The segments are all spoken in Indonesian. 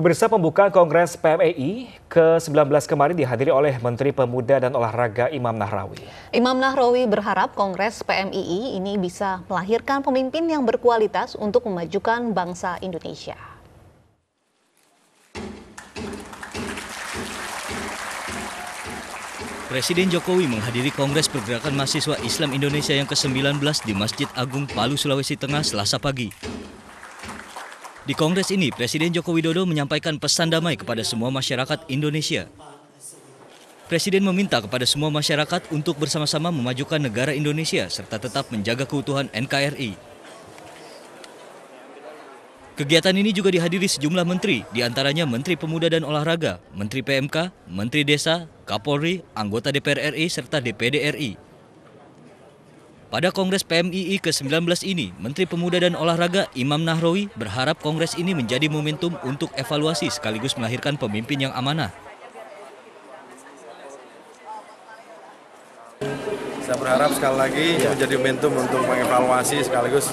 Pemirsa pembukaan Kongres PMEI ke-19 kemarin dihadiri oleh Menteri Pemuda dan Olahraga Imam Nahrawi. Imam Nahrawi berharap Kongres PMII ini bisa melahirkan pemimpin yang berkualitas untuk memajukan bangsa Indonesia. Presiden Jokowi menghadiri Kongres Pergerakan Mahasiswa Islam Indonesia yang ke-19 di Masjid Agung Palu, Sulawesi Tengah selasa pagi. Di Kongres ini, Presiden Joko Widodo menyampaikan pesan damai kepada semua masyarakat Indonesia. Presiden meminta kepada semua masyarakat untuk bersama-sama memajukan negara Indonesia serta tetap menjaga keutuhan NKRI. Kegiatan ini juga dihadiri sejumlah menteri, diantaranya Menteri Pemuda dan Olahraga, Menteri PMK, Menteri Desa, Kapolri, anggota DPR RI, serta DPD RI. Pada Kongres PMII ke-19 ini, Menteri Pemuda dan Olahraga Imam Nahrawi berharap Kongres ini menjadi momentum untuk evaluasi sekaligus melahirkan pemimpin yang amanah. Saya berharap sekali lagi ya. menjadi momentum untuk mengevaluasi sekaligus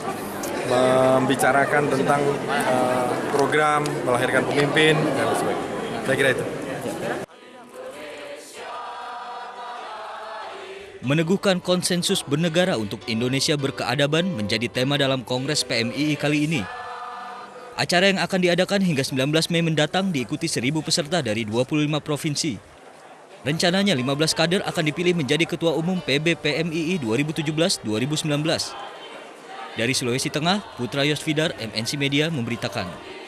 membicarakan tentang eh, program melahirkan pemimpin dan sebagainya. Saya kira itu. Meneguhkan konsensus bernegara untuk Indonesia berkeadaban menjadi tema dalam Kongres PMII kali ini. Acara yang akan diadakan hingga 19 Mei mendatang diikuti 1.000 peserta dari 25 provinsi. Rencananya 15 kader akan dipilih menjadi Ketua Umum PB PMII 2017-2019. Dari Sulawesi Tengah, Putra Yosvidar, MNC Media memberitakan.